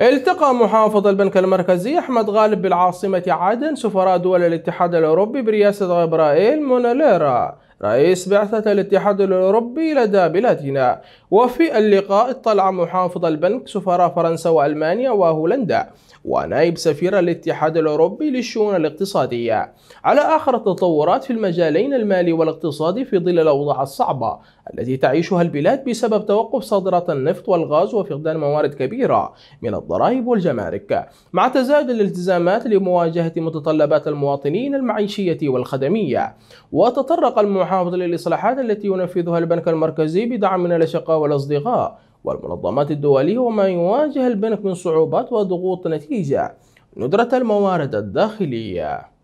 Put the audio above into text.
التقى محافظ البنك المركزي أحمد غالب بالعاصمة عدن سفراء دول الاتحاد الأوروبي برئاسة إبراهيم موناليرا رئيس بعثة الاتحاد الأوروبي لدى بلادنا وفي اللقاء اطلع محافظ البنك سفراء فرنسا وألمانيا وهولندا ونائب سفير الاتحاد الأوروبي للشؤون الاقتصادية على آخر التطورات في المجالين المالي والاقتصادي في ظل الأوضاع الصعبة التي تعيشها البلاد بسبب توقف صادرات النفط والغاز وفقدان موارد كبيرة من الضرائب والجمارك مع تزايد الالتزامات لمواجهة متطلبات المواطنين المعيشية والخدمية وتطرق المحافظ وحافظ للإصلاحات التي ينفذها البنك المركزي بدعم من الأشقاء والأصدقاء والمنظمات الدولية وما يواجه البنك من صعوبات وضغوط نتيجة ندرة الموارد الداخلية